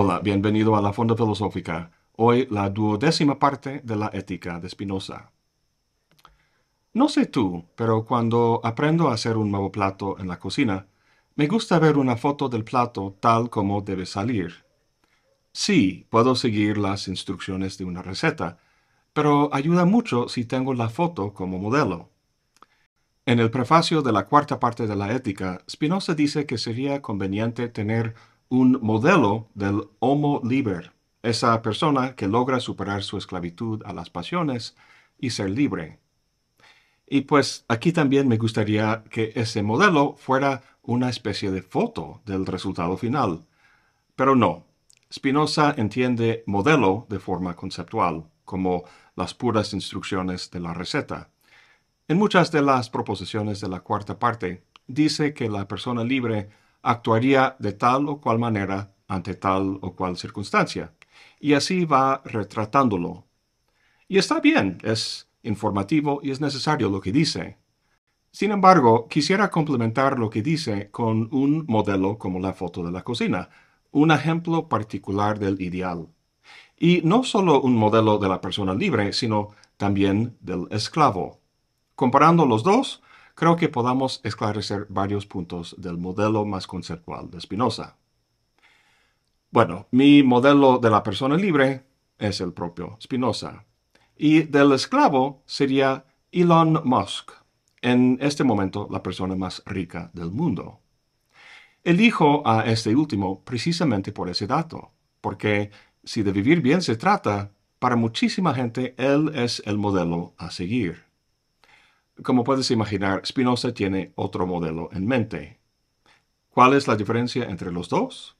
Hola, bienvenido a la Fonda Filosófica. Hoy la duodécima parte de la ética de Spinoza. No sé tú, pero cuando aprendo a hacer un nuevo plato en la cocina, me gusta ver una foto del plato tal como debe salir. Sí, puedo seguir las instrucciones de una receta, pero ayuda mucho si tengo la foto como modelo. En el prefacio de la cuarta parte de la ética, Spinoza dice que sería conveniente tener un modelo del homo liber, esa persona que logra superar su esclavitud a las pasiones y ser libre. Y pues aquí también me gustaría que ese modelo fuera una especie de foto del resultado final. Pero no, Spinoza entiende modelo de forma conceptual, como las puras instrucciones de la receta. En muchas de las proposiciones de la cuarta parte, dice que la persona libre actuaría de tal o cual manera ante tal o cual circunstancia. Y así va retratándolo. Y está bien, es informativo y es necesario lo que dice. Sin embargo, quisiera complementar lo que dice con un modelo como la foto de la cocina, un ejemplo particular del ideal. Y no solo un modelo de la persona libre, sino también del esclavo. Comparando los dos, creo que podamos esclarecer varios puntos del modelo más conceptual de Spinoza. Bueno, mi modelo de la persona libre es el propio Spinoza. Y del esclavo sería Elon Musk, en este momento la persona más rica del mundo. Elijo a este último precisamente por ese dato, porque si de vivir bien se trata, para muchísima gente él es el modelo a seguir como puedes imaginar, Spinoza tiene otro modelo en mente. ¿Cuál es la diferencia entre los dos?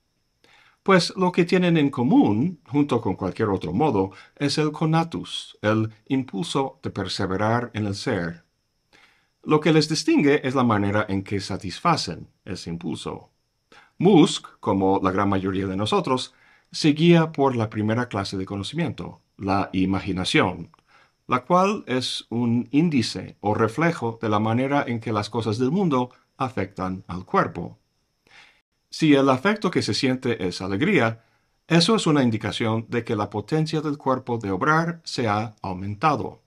Pues lo que tienen en común, junto con cualquier otro modo, es el conatus, el impulso de perseverar en el ser. Lo que les distingue es la manera en que satisfacen ese impulso. Musk, como la gran mayoría de nosotros, seguía por la primera clase de conocimiento, la imaginación, la cual es un índice o reflejo de la manera en que las cosas del mundo afectan al cuerpo. Si el afecto que se siente es alegría, eso es una indicación de que la potencia del cuerpo de obrar se ha aumentado.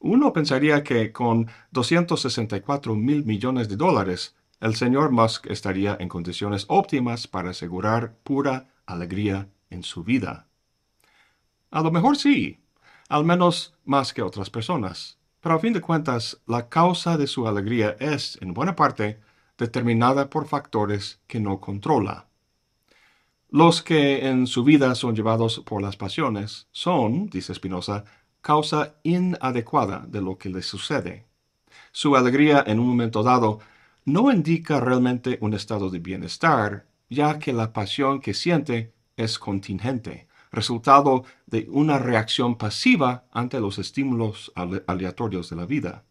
Uno pensaría que con 264 mil millones de dólares, el señor Musk estaría en condiciones óptimas para asegurar pura alegría en su vida. A lo mejor sí, al menos más que otras personas. Pero a fin de cuentas, la causa de su alegría es, en buena parte, determinada por factores que no controla. Los que en su vida son llevados por las pasiones son, dice Spinoza, causa inadecuada de lo que les sucede. Su alegría en un momento dado no indica realmente un estado de bienestar, ya que la pasión que siente es contingente, resultado de una reacción pasiva ante los estímulos aleatorios de la vida,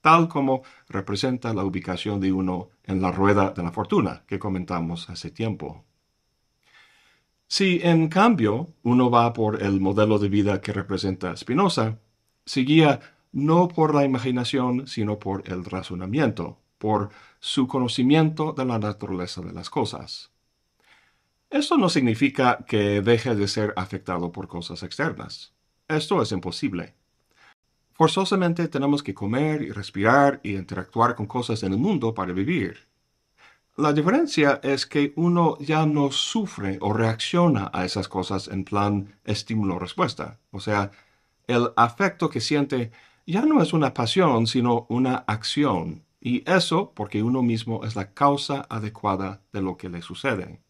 tal como representa la ubicación de uno en la rueda de la fortuna que comentamos hace tiempo. Si, en cambio, uno va por el modelo de vida que representa Spinoza, se guía no por la imaginación, sino por el razonamiento, por su conocimiento de la naturaleza de las cosas. Esto no significa que deje de ser afectado por cosas externas. Esto es imposible. Forzosamente tenemos que comer y respirar y interactuar con cosas en el mundo para vivir. La diferencia es que uno ya no sufre o reacciona a esas cosas en plan estímulo-respuesta. O sea, el afecto que siente ya no es una pasión, sino una acción. Y eso porque uno mismo es la causa adecuada de lo que le sucede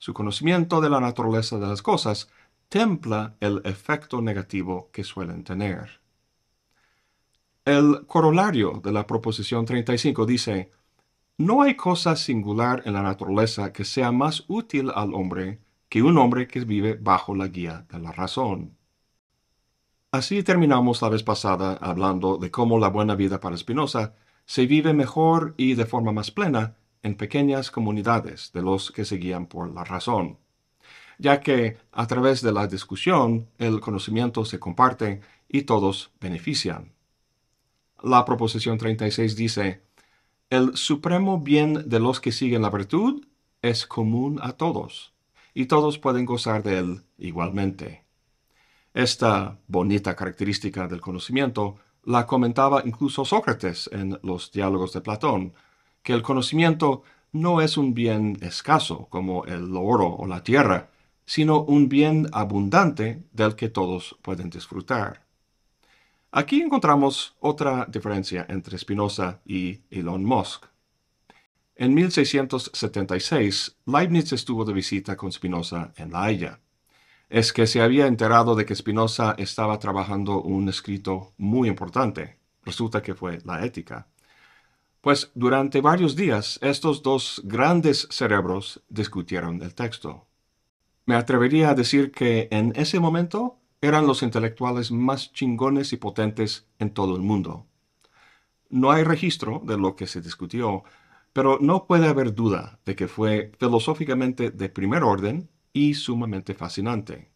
su conocimiento de la naturaleza de las cosas, templa el efecto negativo que suelen tener. El corolario de la proposición 35 dice, no hay cosa singular en la naturaleza que sea más útil al hombre que un hombre que vive bajo la guía de la razón. Así terminamos la vez pasada hablando de cómo la buena vida para Spinoza se vive mejor y de forma más plena en pequeñas comunidades de los que se guían por la razón, ya que a través de la discusión el conocimiento se comparte y todos benefician. La proposición 36 dice, el supremo bien de los que siguen la virtud es común a todos, y todos pueden gozar de él igualmente. Esta bonita característica del conocimiento la comentaba incluso Sócrates en los diálogos de Platón, que el conocimiento no es un bien escaso como el oro o la tierra, sino un bien abundante del que todos pueden disfrutar. Aquí encontramos otra diferencia entre Spinoza y Elon Musk. En 1676, Leibniz estuvo de visita con Spinoza en La Haya. Es que se había enterado de que Spinoza estaba trabajando un escrito muy importante. Resulta que fue la ética pues durante varios días estos dos grandes cerebros discutieron el texto. Me atrevería a decir que en ese momento eran los intelectuales más chingones y potentes en todo el mundo. No hay registro de lo que se discutió, pero no puede haber duda de que fue filosóficamente de primer orden y sumamente fascinante.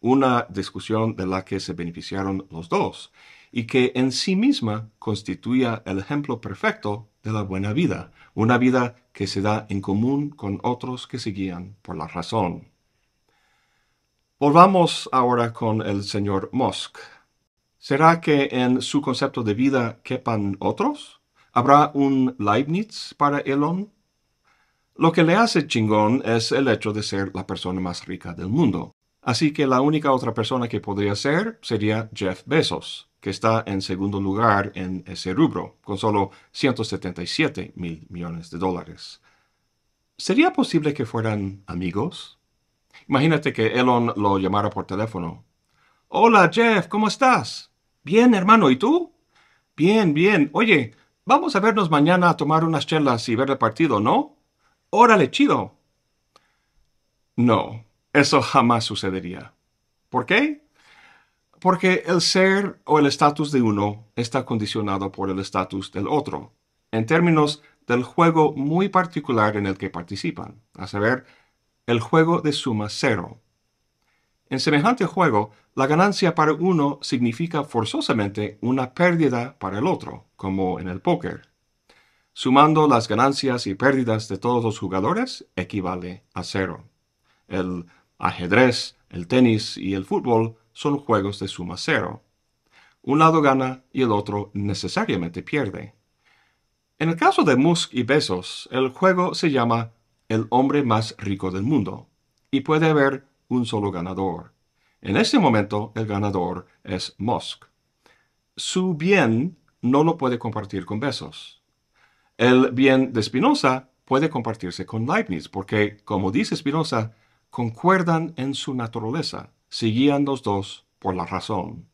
Una discusión de la que se beneficiaron los dos y que en sí misma constituya el ejemplo perfecto de la buena vida, una vida que se da en común con otros que seguían por la razón. Volvamos ahora con el señor Musk. ¿Será que en su concepto de vida quepan otros? ¿Habrá un Leibniz para Elon? Lo que le hace chingón es el hecho de ser la persona más rica del mundo. Así que la única otra persona que podría ser sería Jeff Bezos, que está en segundo lugar en ese rubro, con solo 177 mil millones de dólares. ¿Sería posible que fueran amigos? Imagínate que Elon lo llamara por teléfono. Hola Jeff, ¿cómo estás? Bien, hermano, ¿y tú? Bien, bien. Oye, vamos a vernos mañana a tomar unas chelas y ver el partido, ¿no? Órale, chido. No, eso jamás sucedería. ¿Por qué? Porque el ser o el estatus de uno está condicionado por el estatus del otro, en términos del juego muy particular en el que participan, a saber, el juego de suma cero. En semejante juego, la ganancia para uno significa forzosamente una pérdida para el otro, como en el póker. Sumando las ganancias y pérdidas de todos los jugadores equivale a cero. El Ajedrez, el tenis y el fútbol son juegos de suma cero. Un lado gana y el otro necesariamente pierde. En el caso de Musk y Bezos, el juego se llama El hombre más rico del mundo y puede haber un solo ganador. En este momento el ganador es Musk. Su bien no lo puede compartir con Bezos. El bien de Spinoza puede compartirse con Leibniz porque, como dice Spinoza, concuerdan en su naturaleza, guían los dos por la razón.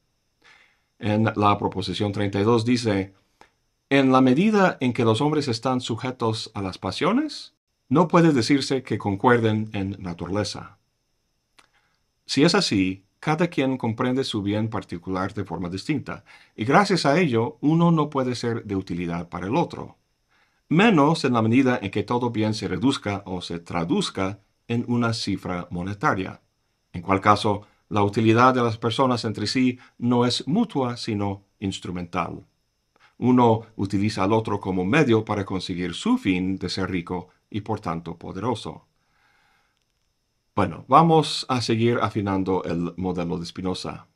En la proposición 32 dice, en la medida en que los hombres están sujetos a las pasiones, no puede decirse que concuerden en naturaleza. Si es así, cada quien comprende su bien particular de forma distinta, y gracias a ello uno no puede ser de utilidad para el otro, menos en la medida en que todo bien se reduzca o se traduzca en una cifra monetaria, en cual caso la utilidad de las personas entre sí no es mutua, sino instrumental. Uno utiliza al otro como medio para conseguir su fin de ser rico y por tanto poderoso. Bueno, vamos a seguir afinando el modelo de Spinoza.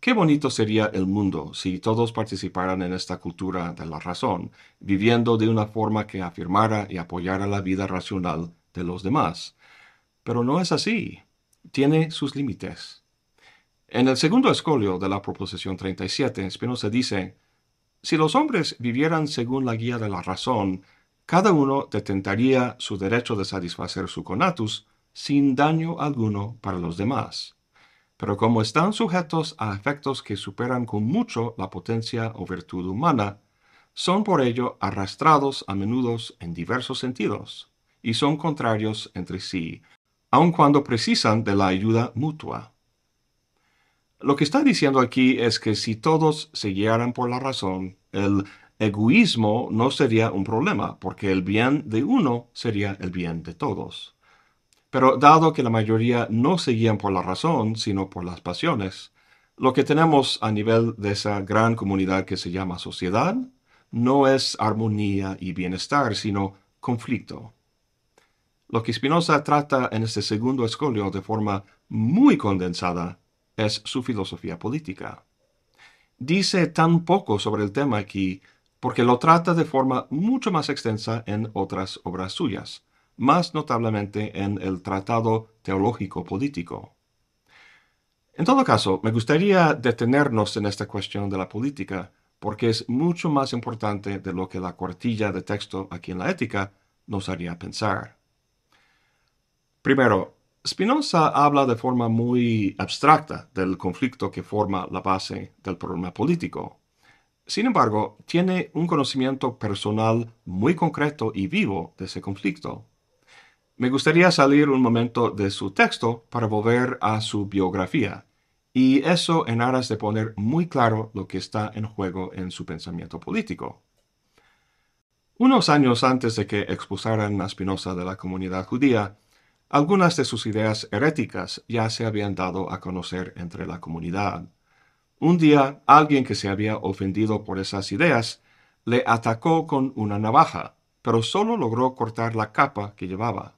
Qué bonito sería el mundo si todos participaran en esta cultura de la razón, viviendo de una forma que afirmara y apoyara la vida racional de los demás. Pero no es así. Tiene sus límites. En el segundo escolio de la proposición 37, Spinoza dice, si los hombres vivieran según la guía de la razón, cada uno detentaría su derecho de satisfacer su conatus sin daño alguno para los demás. Pero como están sujetos a efectos que superan con mucho la potencia o virtud humana, son por ello arrastrados a menudo en diversos sentidos y son contrarios entre sí, aun cuando precisan de la ayuda mutua. Lo que está diciendo aquí es que si todos se guiaran por la razón, el egoísmo no sería un problema, porque el bien de uno sería el bien de todos. Pero dado que la mayoría no se guían por la razón, sino por las pasiones, lo que tenemos a nivel de esa gran comunidad que se llama sociedad no es armonía y bienestar, sino conflicto. Lo que Spinoza trata en este segundo escolio de forma muy condensada es su filosofía política. Dice tan poco sobre el tema aquí porque lo trata de forma mucho más extensa en otras obras suyas, más notablemente en el Tratado Teológico Político. En todo caso, me gustaría detenernos en esta cuestión de la política, porque es mucho más importante de lo que la cuartilla de texto aquí en la ética nos haría pensar. Primero, Spinoza habla de forma muy abstracta del conflicto que forma la base del problema político. Sin embargo, tiene un conocimiento personal muy concreto y vivo de ese conflicto. Me gustaría salir un momento de su texto para volver a su biografía, y eso en aras de poner muy claro lo que está en juego en su pensamiento político. Unos años antes de que expulsaran a Spinoza de la comunidad judía, algunas de sus ideas heréticas ya se habían dado a conocer entre la comunidad. Un día, alguien que se había ofendido por esas ideas le atacó con una navaja, pero solo logró cortar la capa que llevaba.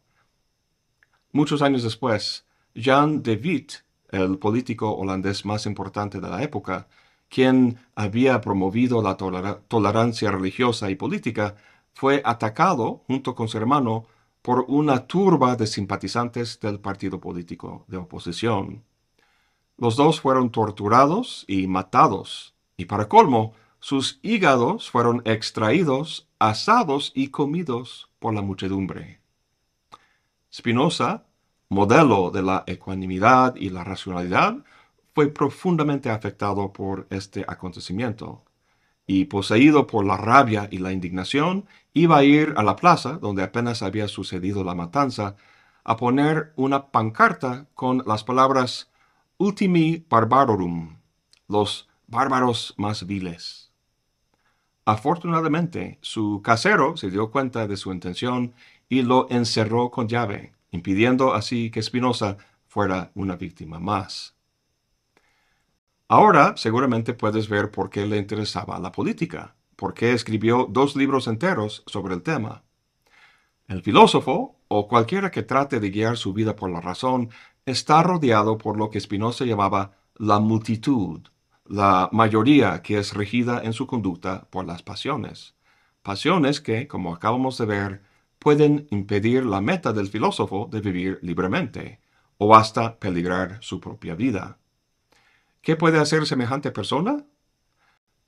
Muchos años después, Jan de Witt, el político holandés más importante de la época, quien había promovido la tolerancia religiosa y política, fue atacado junto con su hermano por una turba de simpatizantes del partido político de oposición. Los dos fueron torturados y matados, y para colmo, sus hígados fueron extraídos, asados y comidos por la muchedumbre. Spinoza, modelo de la ecuanimidad y la racionalidad, fue profundamente afectado por este acontecimiento y poseído por la rabia y la indignación, iba a ir a la plaza donde apenas había sucedido la matanza, a poner una pancarta con las palabras Ultimi Barbarorum, los bárbaros más viles. Afortunadamente, su casero se dio cuenta de su intención y lo encerró con llave, impidiendo así que Spinoza fuera una víctima más. Ahora seguramente puedes ver por qué le interesaba la política, por qué escribió dos libros enteros sobre el tema. El filósofo, o cualquiera que trate de guiar su vida por la razón, está rodeado por lo que Spinoza llamaba la multitud, la mayoría que es regida en su conducta por las pasiones. Pasiones que, como acabamos de ver, pueden impedir la meta del filósofo de vivir libremente, o hasta peligrar su propia vida. ¿Qué puede hacer semejante persona?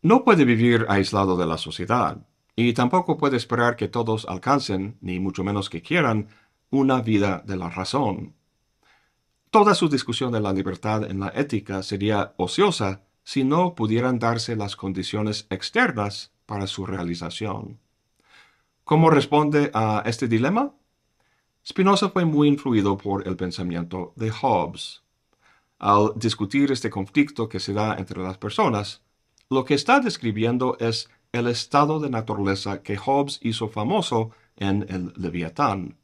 No puede vivir aislado de la sociedad, y tampoco puede esperar que todos alcancen, ni mucho menos que quieran, una vida de la razón. Toda su discusión de la libertad en la ética sería ociosa si no pudieran darse las condiciones externas para su realización. ¿Cómo responde a este dilema? Spinoza fue muy influido por el pensamiento de Hobbes al discutir este conflicto que se da entre las personas, lo que está describiendo es el estado de naturaleza que Hobbes hizo famoso en el Leviatán,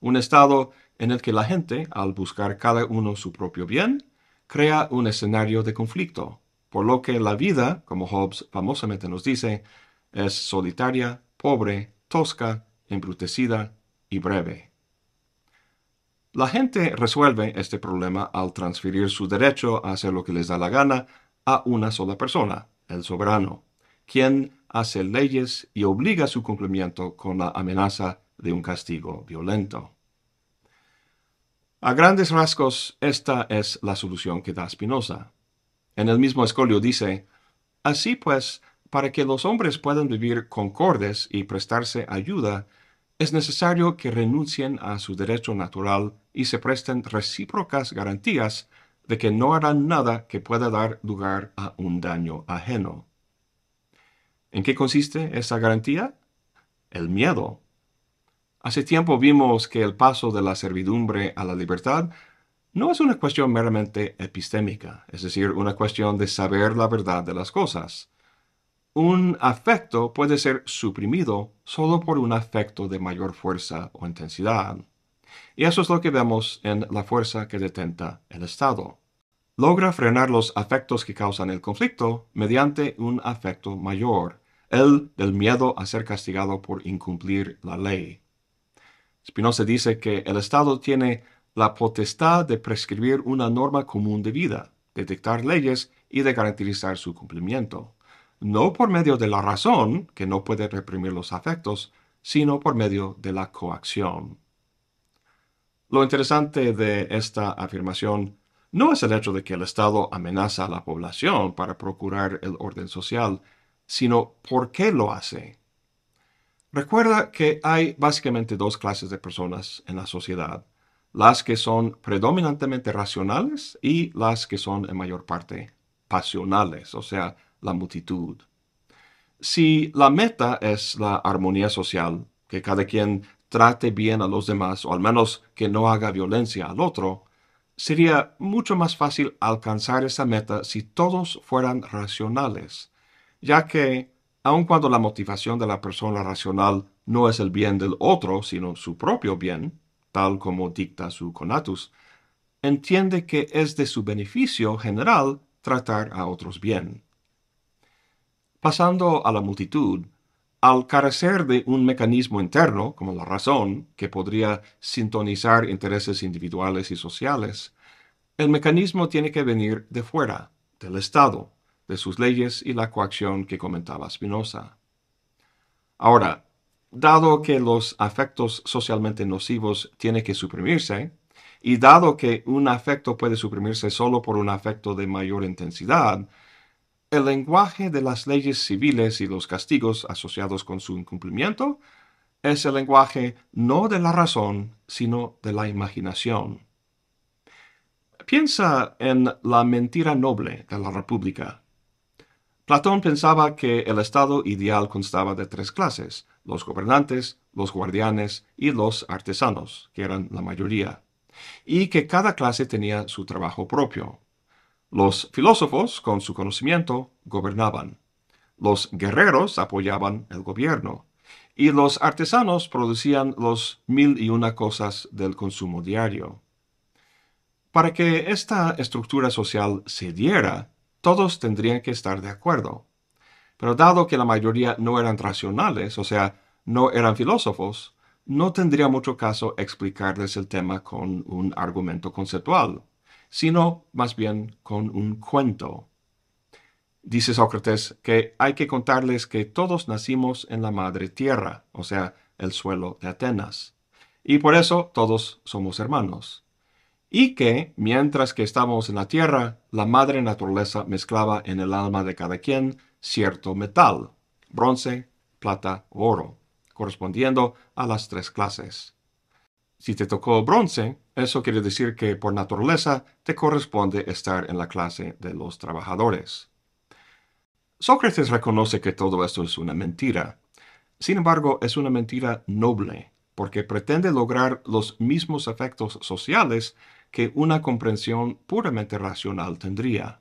un estado en el que la gente, al buscar cada uno su propio bien, crea un escenario de conflicto, por lo que la vida, como Hobbes famosamente nos dice, es solitaria, pobre, tosca, embrutecida y breve. La gente resuelve este problema al transferir su derecho a hacer lo que les da la gana a una sola persona, el soberano, quien hace leyes y obliga su cumplimiento con la amenaza de un castigo violento. A grandes rasgos, esta es la solución que da Spinoza. En el mismo escolio dice, Así pues, para que los hombres puedan vivir concordes y prestarse ayuda, es necesario que renuncien a su derecho natural y se presten recíprocas garantías de que no harán nada que pueda dar lugar a un daño ajeno. ¿En qué consiste esa garantía? El miedo. Hace tiempo vimos que el paso de la servidumbre a la libertad no es una cuestión meramente epistémica, es decir, una cuestión de saber la verdad de las cosas un afecto puede ser suprimido solo por un afecto de mayor fuerza o intensidad. Y eso es lo que vemos en la fuerza que detenta el Estado. Logra frenar los afectos que causan el conflicto mediante un afecto mayor, el del miedo a ser castigado por incumplir la ley. Spinoza dice que el Estado tiene la potestad de prescribir una norma común de vida, de dictar leyes y de garantizar su cumplimiento no por medio de la razón, que no puede reprimir los afectos, sino por medio de la coacción. Lo interesante de esta afirmación no es el hecho de que el Estado amenaza a la población para procurar el orden social, sino por qué lo hace. Recuerda que hay básicamente dos clases de personas en la sociedad, las que son predominantemente racionales y las que son en mayor parte pasionales, o sea, la multitud. Si la meta es la armonía social, que cada quien trate bien a los demás o al menos que no haga violencia al otro, sería mucho más fácil alcanzar esa meta si todos fueran racionales, ya que, aun cuando la motivación de la persona racional no es el bien del otro, sino su propio bien, tal como dicta su conatus, entiende que es de su beneficio general tratar a otros bien. Pasando a la multitud, al carecer de un mecanismo interno, como la razón, que podría sintonizar intereses individuales y sociales, el mecanismo tiene que venir de fuera, del Estado, de sus leyes y la coacción que comentaba Spinoza. Ahora, dado que los afectos socialmente nocivos tienen que suprimirse, y dado que un afecto puede suprimirse solo por un afecto de mayor intensidad, el lenguaje de las leyes civiles y los castigos asociados con su incumplimiento es el lenguaje no de la razón, sino de la imaginación. Piensa en la mentira noble de la República. Platón pensaba que el Estado ideal constaba de tres clases, los gobernantes, los guardianes y los artesanos, que eran la mayoría, y que cada clase tenía su trabajo propio. Los filósofos, con su conocimiento, gobernaban. Los guerreros apoyaban el gobierno. Y los artesanos producían los mil y una cosas del consumo diario. Para que esta estructura social se diera, todos tendrían que estar de acuerdo. Pero dado que la mayoría no eran racionales, o sea, no eran filósofos, no tendría mucho caso explicarles el tema con un argumento conceptual sino más bien con un cuento. Dice Sócrates que hay que contarles que todos nacimos en la madre tierra, o sea, el suelo de Atenas, y por eso todos somos hermanos. Y que, mientras que estamos en la tierra, la madre naturaleza mezclaba en el alma de cada quien cierto metal, bronce, plata, oro, correspondiendo a las tres clases. Si te tocó bronce, eso quiere decir que por naturaleza te corresponde estar en la clase de los trabajadores. Sócrates reconoce que todo esto es una mentira. Sin embargo, es una mentira noble, porque pretende lograr los mismos efectos sociales que una comprensión puramente racional tendría.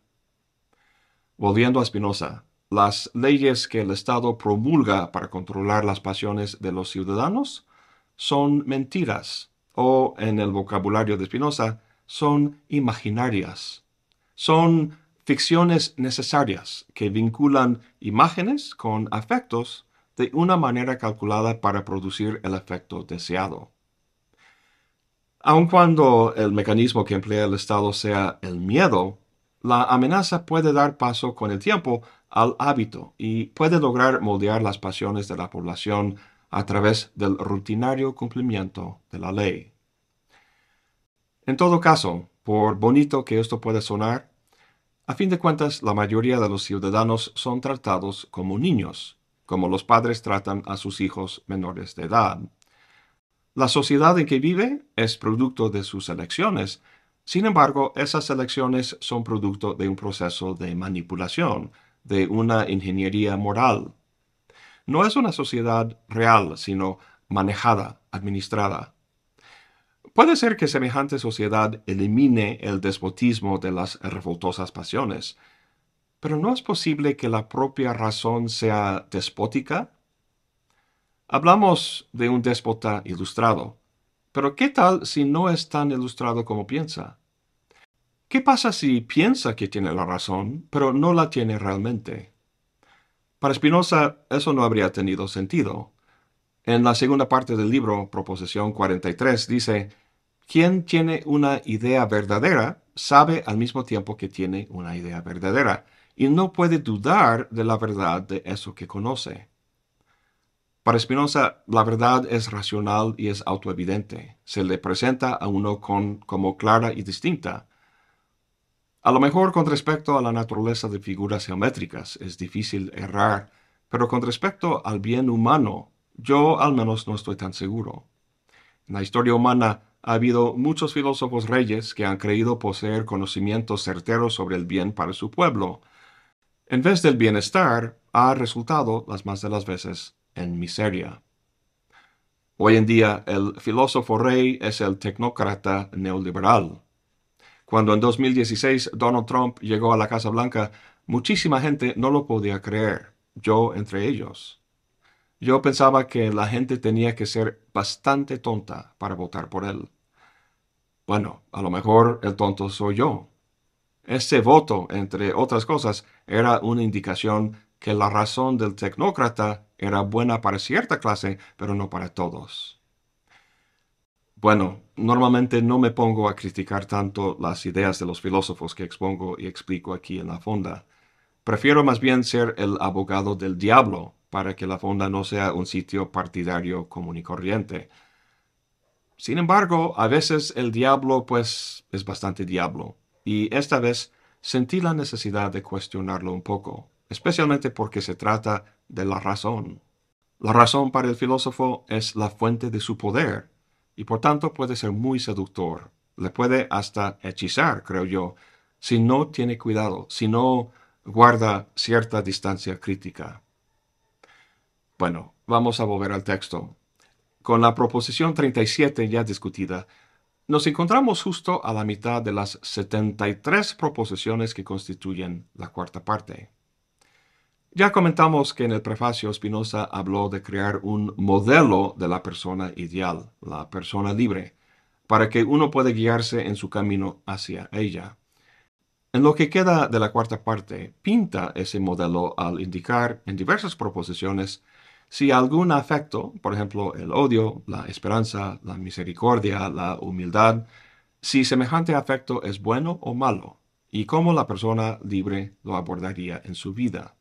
Volviendo a Spinoza, las leyes que el Estado promulga para controlar las pasiones de los ciudadanos son mentiras o en el vocabulario de Spinoza, son imaginarias. Son ficciones necesarias que vinculan imágenes con afectos de una manera calculada para producir el efecto deseado. Aun cuando el mecanismo que emplea el Estado sea el miedo, la amenaza puede dar paso con el tiempo al hábito y puede lograr moldear las pasiones de la población a través del rutinario cumplimiento de la ley. En todo caso, por bonito que esto pueda sonar, a fin de cuentas la mayoría de los ciudadanos son tratados como niños, como los padres tratan a sus hijos menores de edad. La sociedad en que vive es producto de sus elecciones, sin embargo, esas elecciones son producto de un proceso de manipulación, de una ingeniería moral, no es una sociedad real, sino manejada, administrada. Puede ser que semejante sociedad elimine el despotismo de las revoltosas pasiones, pero ¿no es posible que la propia razón sea despótica? Hablamos de un déspota ilustrado, pero ¿qué tal si no es tan ilustrado como piensa? ¿Qué pasa si piensa que tiene la razón, pero no la tiene realmente? Para Spinoza eso no habría tenido sentido. En la segunda parte del libro, Proposición 43, dice, quien tiene una idea verdadera sabe al mismo tiempo que tiene una idea verdadera y no puede dudar de la verdad de eso que conoce. Para Spinoza, la verdad es racional y es autoevidente. Se le presenta a uno con, como clara y distinta, a lo mejor con respecto a la naturaleza de figuras geométricas es difícil errar, pero con respecto al bien humano, yo al menos no estoy tan seguro. En la historia humana ha habido muchos filósofos reyes que han creído poseer conocimientos certeros sobre el bien para su pueblo. En vez del bienestar, ha resultado las más de las veces en miseria. Hoy en día, el filósofo rey es el tecnócrata neoliberal. Cuando en 2016 Donald Trump llegó a la Casa Blanca, muchísima gente no lo podía creer, yo entre ellos. Yo pensaba que la gente tenía que ser bastante tonta para votar por él. Bueno, a lo mejor el tonto soy yo. Ese voto, entre otras cosas, era una indicación que la razón del tecnócrata era buena para cierta clase, pero no para todos. Bueno, normalmente no me pongo a criticar tanto las ideas de los filósofos que expongo y explico aquí en la fonda. Prefiero más bien ser el abogado del diablo para que la fonda no sea un sitio partidario común y corriente. Sin embargo, a veces el diablo pues es bastante diablo, y esta vez sentí la necesidad de cuestionarlo un poco, especialmente porque se trata de la razón. La razón para el filósofo es la fuente de su poder, y por tanto puede ser muy seductor. Le puede hasta hechizar, creo yo, si no tiene cuidado, si no guarda cierta distancia crítica. Bueno, vamos a volver al texto. Con la proposición 37 ya discutida, nos encontramos justo a la mitad de las 73 proposiciones que constituyen la cuarta parte. Ya comentamos que en el prefacio Spinoza habló de crear un modelo de la persona ideal, la persona libre, para que uno puede guiarse en su camino hacia ella. En lo que queda de la cuarta parte, pinta ese modelo al indicar en diversas proposiciones si algún afecto, por ejemplo el odio, la esperanza, la misericordia, la humildad, si semejante afecto es bueno o malo y cómo la persona libre lo abordaría en su vida.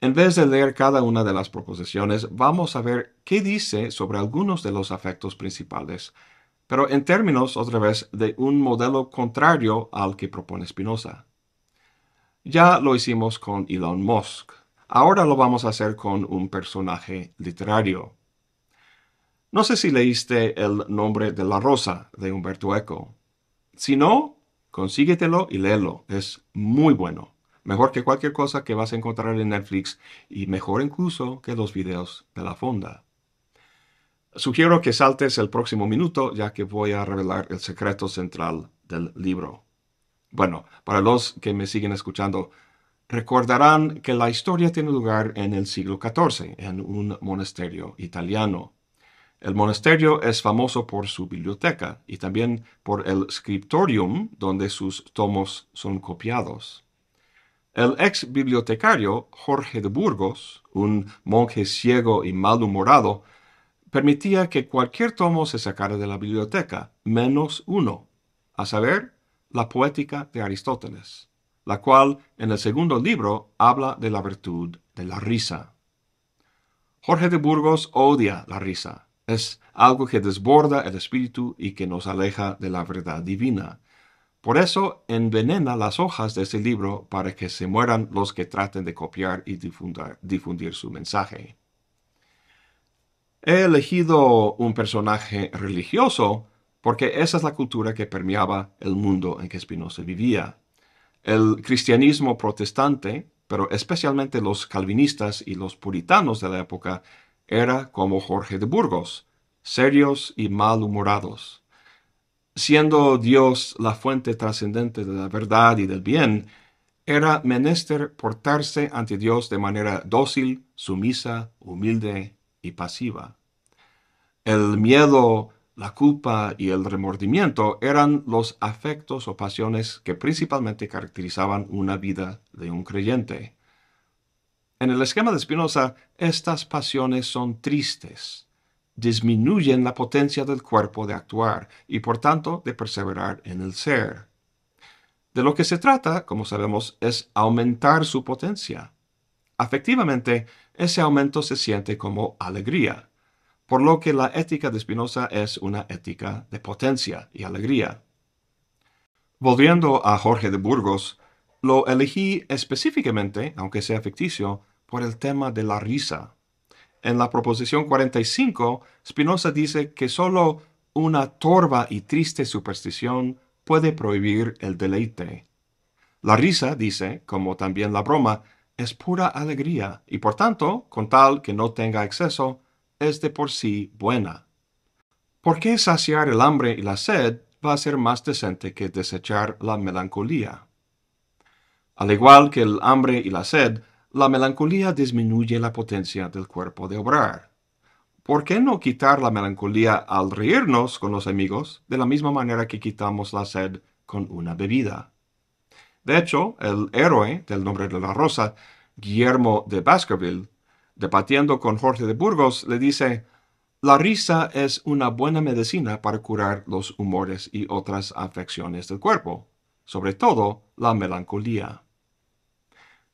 En vez de leer cada una de las proposiciones, vamos a ver qué dice sobre algunos de los afectos principales, pero en términos, otra vez, de un modelo contrario al que propone Spinoza. Ya lo hicimos con Elon Musk. Ahora lo vamos a hacer con un personaje literario. No sé si leíste El nombre de la rosa de Humberto Eco. Si no, consíguetelo y léelo. Es muy bueno mejor que cualquier cosa que vas a encontrar en Netflix y mejor incluso que los videos de la fonda. Sugiero que saltes el próximo minuto ya que voy a revelar el secreto central del libro. Bueno, para los que me siguen escuchando, recordarán que la historia tiene lugar en el siglo XIV, en un monasterio italiano. El monasterio es famoso por su biblioteca y también por el scriptorium donde sus tomos son copiados. El ex bibliotecario Jorge de Burgos, un monje ciego y malhumorado, permitía que cualquier tomo se sacara de la biblioteca, menos uno, a saber, la poética de Aristóteles, la cual en el segundo libro habla de la virtud de la risa. Jorge de Burgos odia la risa. Es algo que desborda el espíritu y que nos aleja de la verdad divina. Por eso envenena las hojas de ese libro para que se mueran los que traten de copiar y difundir su mensaje. He elegido un personaje religioso porque esa es la cultura que permeaba el mundo en que Spinoza vivía. El cristianismo protestante, pero especialmente los calvinistas y los puritanos de la época, era como Jorge de Burgos, serios y malhumorados siendo Dios la fuente trascendente de la verdad y del bien, era menester portarse ante Dios de manera dócil, sumisa, humilde y pasiva. El miedo, la culpa y el remordimiento eran los afectos o pasiones que principalmente caracterizaban una vida de un creyente. En el esquema de Spinoza, estas pasiones son tristes, disminuyen la potencia del cuerpo de actuar y por tanto de perseverar en el ser. De lo que se trata, como sabemos, es aumentar su potencia. Afectivamente, ese aumento se siente como alegría, por lo que la ética de Spinoza es una ética de potencia y alegría. Volviendo a Jorge de Burgos, lo elegí específicamente, aunque sea ficticio, por el tema de la risa en la proposición 45, Spinoza dice que sólo una torva y triste superstición puede prohibir el deleite. La risa, dice, como también la broma, es pura alegría y por tanto, con tal que no tenga exceso, es de por sí buena. ¿Por qué saciar el hambre y la sed va a ser más decente que desechar la melancolía? Al igual que el hambre y la sed, la melancolía disminuye la potencia del cuerpo de obrar. ¿Por qué no quitar la melancolía al reírnos con los amigos de la misma manera que quitamos la sed con una bebida? De hecho, el héroe del nombre de la rosa, Guillermo de Baskerville, debatiendo con Jorge de Burgos, le dice, la risa es una buena medicina para curar los humores y otras afecciones del cuerpo, sobre todo la melancolía.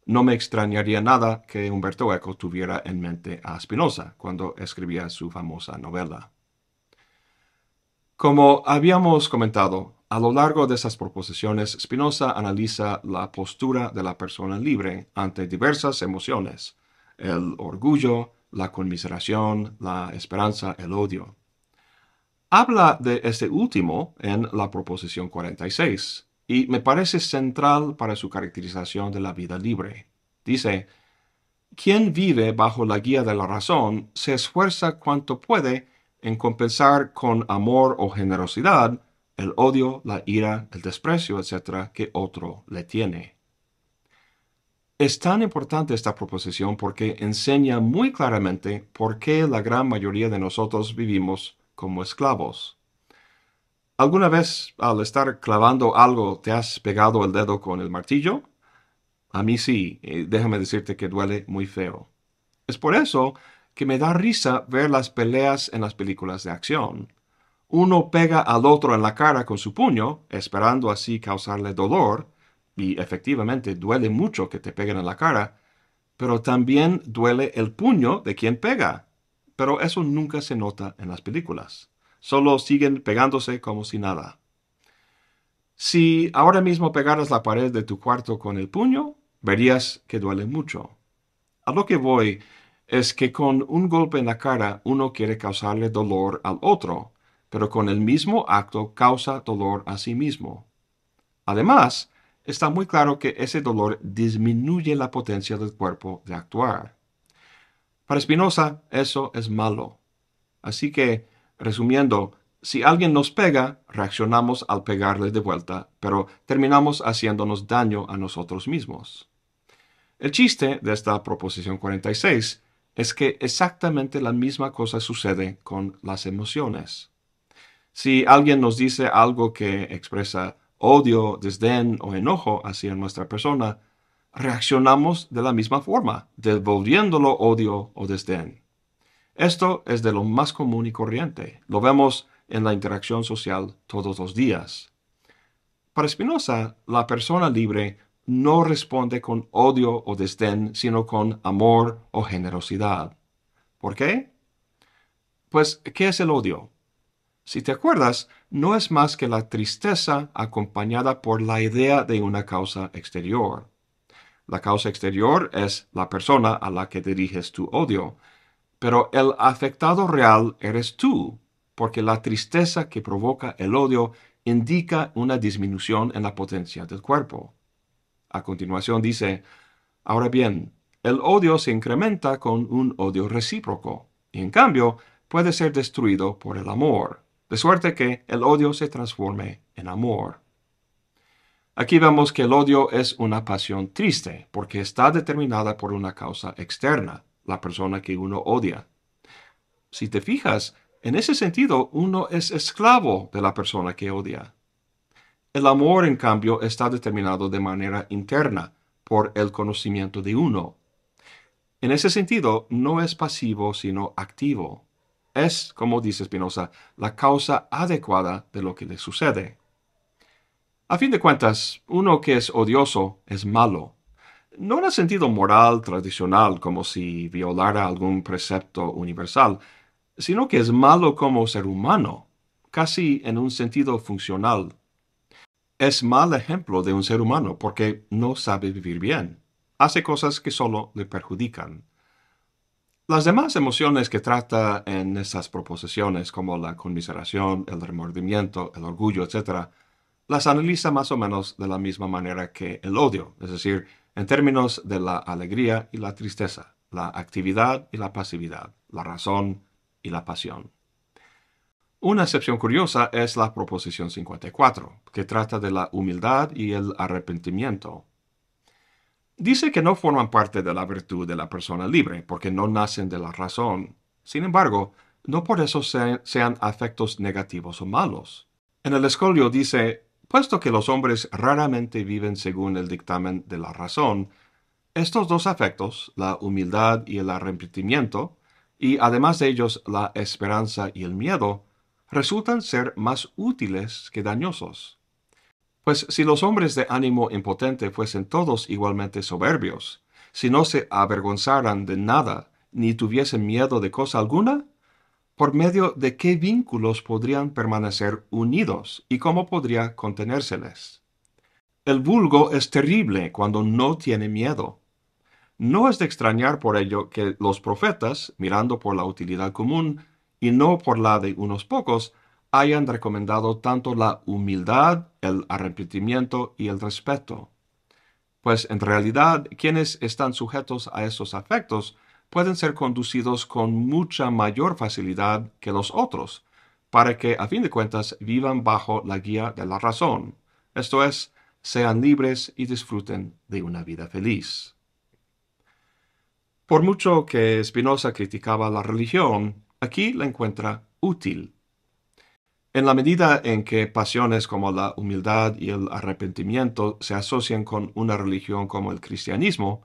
No me extrañaría nada que Humberto Eco tuviera en mente a Spinoza cuando escribía su famosa novela. Como habíamos comentado, a lo largo de esas proposiciones, Spinoza analiza la postura de la persona libre ante diversas emociones, el orgullo, la conmiseración, la esperanza, el odio. Habla de este último en la proposición 46, y me parece central para su caracterización de la vida libre. Dice, quien vive bajo la guía de la razón se esfuerza cuanto puede en compensar con amor o generosidad el odio, la ira, el desprecio, etc., que otro le tiene. Es tan importante esta proposición porque enseña muy claramente por qué la gran mayoría de nosotros vivimos como esclavos. ¿Alguna vez al estar clavando algo te has pegado el dedo con el martillo? A mí sí, déjame decirte que duele muy feo. Es por eso que me da risa ver las peleas en las películas de acción. Uno pega al otro en la cara con su puño, esperando así causarle dolor, y efectivamente duele mucho que te peguen en la cara, pero también duele el puño de quien pega. Pero eso nunca se nota en las películas solo siguen pegándose como si nada. Si ahora mismo pegaras la pared de tu cuarto con el puño, verías que duele mucho. A lo que voy es que con un golpe en la cara uno quiere causarle dolor al otro, pero con el mismo acto causa dolor a sí mismo. Además, está muy claro que ese dolor disminuye la potencia del cuerpo de actuar. Para Spinoza, eso es malo. Así que Resumiendo, si alguien nos pega, reaccionamos al pegarle de vuelta, pero terminamos haciéndonos daño a nosotros mismos. El chiste de esta proposición 46 es que exactamente la misma cosa sucede con las emociones. Si alguien nos dice algo que expresa odio, desdén o enojo hacia nuestra persona, reaccionamos de la misma forma, devolviéndolo odio o desdén. Esto es de lo más común y corriente. Lo vemos en la interacción social todos los días. Para Spinoza, la persona libre no responde con odio o desdén, sino con amor o generosidad. ¿Por qué? Pues, ¿qué es el odio? Si te acuerdas, no es más que la tristeza acompañada por la idea de una causa exterior. La causa exterior es la persona a la que diriges tu odio, pero el afectado real eres tú, porque la tristeza que provoca el odio indica una disminución en la potencia del cuerpo. A continuación dice, ahora bien, el odio se incrementa con un odio recíproco, y en cambio puede ser destruido por el amor, de suerte que el odio se transforme en amor. Aquí vemos que el odio es una pasión triste, porque está determinada por una causa externa, la persona que uno odia. Si te fijas, en ese sentido uno es esclavo de la persona que odia. El amor, en cambio, está determinado de manera interna por el conocimiento de uno. En ese sentido, no es pasivo, sino activo. Es, como dice Spinoza, la causa adecuada de lo que le sucede. A fin de cuentas, uno que es odioso es malo, no en el sentido moral tradicional, como si violara algún precepto universal, sino que es malo como ser humano, casi en un sentido funcional. Es mal ejemplo de un ser humano porque no sabe vivir bien, hace cosas que solo le perjudican. Las demás emociones que trata en esas proposiciones, como la conmiseración, el remordimiento, el orgullo, etc., las analiza más o menos de la misma manera que el odio, es decir, en términos de la alegría y la tristeza, la actividad y la pasividad, la razón y la pasión. Una excepción curiosa es la proposición 54, que trata de la humildad y el arrepentimiento. Dice que no forman parte de la virtud de la persona libre porque no nacen de la razón. Sin embargo, no por eso sean, afectos negativos o malos. En el escolio dice, Puesto que los hombres raramente viven según el dictamen de la razón, estos dos afectos, la humildad y el arrepentimiento, y además de ellos la esperanza y el miedo, resultan ser más útiles que dañosos. Pues si los hombres de ánimo impotente fuesen todos igualmente soberbios, si no se avergonzaran de nada, ni tuviesen miedo de cosa alguna, por medio de qué vínculos podrían permanecer unidos y cómo podría contenérseles. El vulgo es terrible cuando no tiene miedo. No es de extrañar por ello que los profetas, mirando por la utilidad común y no por la de unos pocos, hayan recomendado tanto la humildad, el arrepentimiento y el respeto. Pues en realidad quienes están sujetos a esos afectos pueden ser conducidos con mucha mayor facilidad que los otros, para que a fin de cuentas vivan bajo la guía de la razón, esto es, sean libres y disfruten de una vida feliz. Por mucho que Spinoza criticaba la religión, aquí la encuentra útil. En la medida en que pasiones como la humildad y el arrepentimiento se asocian con una religión como el cristianismo,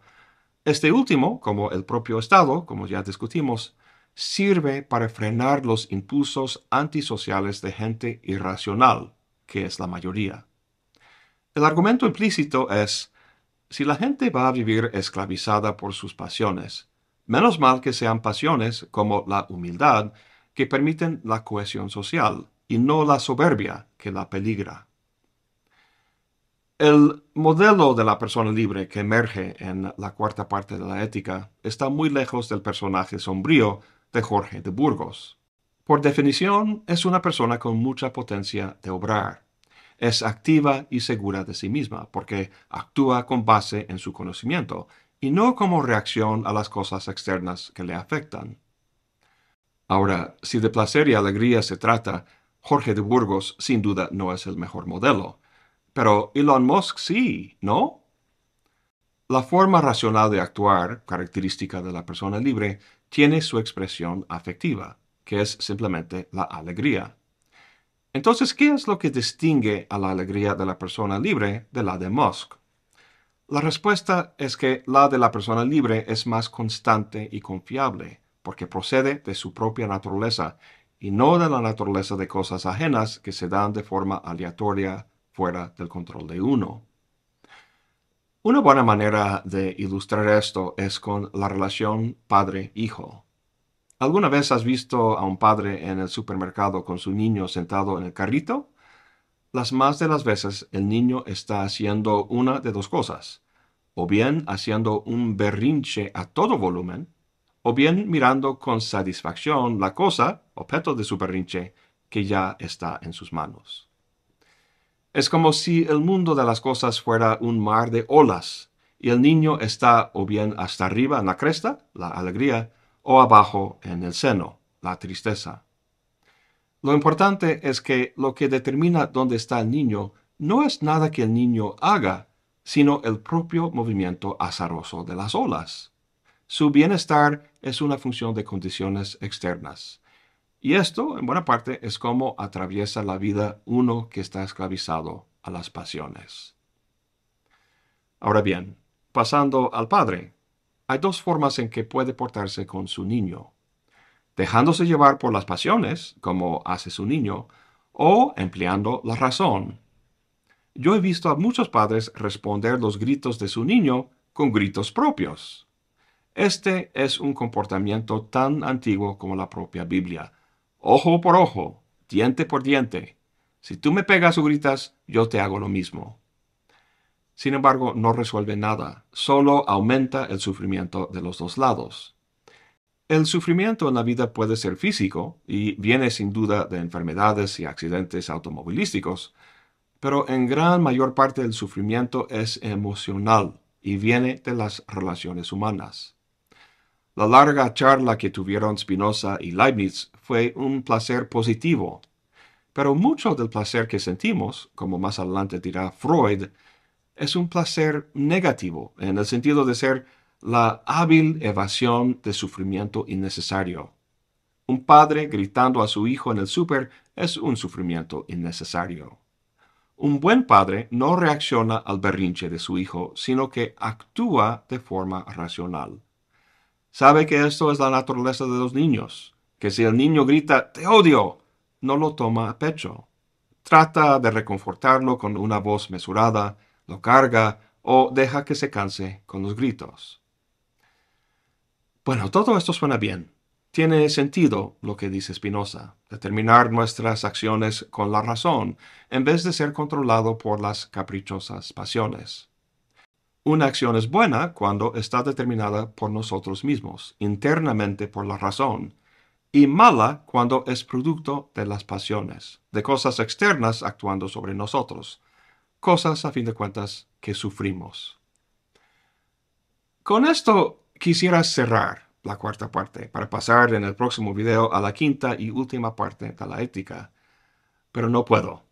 este último, como el propio Estado, como ya discutimos, sirve para frenar los impulsos antisociales de gente irracional, que es la mayoría. El argumento implícito es, si la gente va a vivir esclavizada por sus pasiones, menos mal que sean pasiones como la humildad que permiten la cohesión social y no la soberbia que la peligra. El modelo de la persona libre que emerge en la cuarta parte de la ética está muy lejos del personaje sombrío de Jorge de Burgos. Por definición, es una persona con mucha potencia de obrar. Es activa y segura de sí misma porque actúa con base en su conocimiento y no como reacción a las cosas externas que le afectan. Ahora, si de placer y alegría se trata, Jorge de Burgos sin duda no es el mejor modelo pero Elon Musk sí, ¿no? La forma racional de actuar, característica de la persona libre, tiene su expresión afectiva, que es simplemente la alegría. Entonces, ¿qué es lo que distingue a la alegría de la persona libre de la de Musk? La respuesta es que la de la persona libre es más constante y confiable, porque procede de su propia naturaleza y no de la naturaleza de cosas ajenas que se dan de forma aleatoria fuera del control de uno. Una buena manera de ilustrar esto es con la relación padre-hijo. ¿Alguna vez has visto a un padre en el supermercado con su niño sentado en el carrito? Las más de las veces el niño está haciendo una de dos cosas, o bien haciendo un berrinche a todo volumen, o bien mirando con satisfacción la cosa, objeto de su berrinche, que ya está en sus manos. Es como si el mundo de las cosas fuera un mar de olas y el niño está o bien hasta arriba en la cresta, la alegría, o abajo en el seno, la tristeza. Lo importante es que lo que determina dónde está el niño no es nada que el niño haga, sino el propio movimiento azaroso de las olas. Su bienestar es una función de condiciones externas, y esto, en buena parte, es cómo atraviesa la vida uno que está esclavizado a las pasiones. Ahora bien, pasando al padre, hay dos formas en que puede portarse con su niño. Dejándose llevar por las pasiones, como hace su niño, o empleando la razón. Yo he visto a muchos padres responder los gritos de su niño con gritos propios. Este es un comportamiento tan antiguo como la propia Biblia, ojo por ojo, diente por diente. Si tú me pegas o gritas, yo te hago lo mismo. Sin embargo, no resuelve nada, solo aumenta el sufrimiento de los dos lados. El sufrimiento en la vida puede ser físico y viene sin duda de enfermedades y accidentes automovilísticos, pero en gran mayor parte el sufrimiento es emocional y viene de las relaciones humanas. La larga charla que tuvieron Spinoza y Leibniz fue un placer positivo. Pero mucho del placer que sentimos, como más adelante dirá Freud, es un placer negativo, en el sentido de ser la hábil evasión de sufrimiento innecesario. Un padre gritando a su hijo en el súper es un sufrimiento innecesario. Un buen padre no reacciona al berrinche de su hijo, sino que actúa de forma racional. Sabe que esto es la naturaleza de los niños que si el niño grita, te odio, no lo toma a pecho. Trata de reconfortarlo con una voz mesurada, lo carga o deja que se canse con los gritos. Bueno, todo esto suena bien. Tiene sentido lo que dice Spinoza, determinar nuestras acciones con la razón, en vez de ser controlado por las caprichosas pasiones. Una acción es buena cuando está determinada por nosotros mismos, internamente por la razón, y mala cuando es producto de las pasiones, de cosas externas actuando sobre nosotros, cosas a fin de cuentas que sufrimos. Con esto quisiera cerrar la cuarta parte para pasar en el próximo video a la quinta y última parte de la ética, pero no puedo.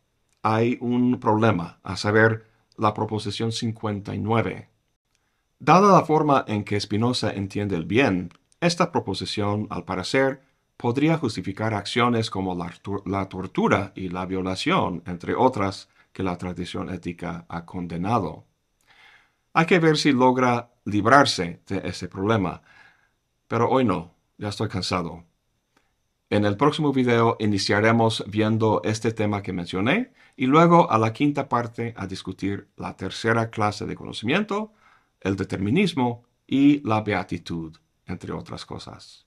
Hay un problema, a saber, la proposición 59. Dada la forma en que Spinoza entiende el bien, esta proposición, al parecer, podría justificar acciones como la, tortura y la violación, entre otras, que la tradición ética ha condenado. Hay que ver si logra librarse de ese problema, pero hoy no, ya estoy cansado. En el próximo video iniciaremos viendo este tema que mencioné y luego a la quinta parte a discutir la tercera clase de conocimiento, el determinismo y la beatitud, entre otras cosas.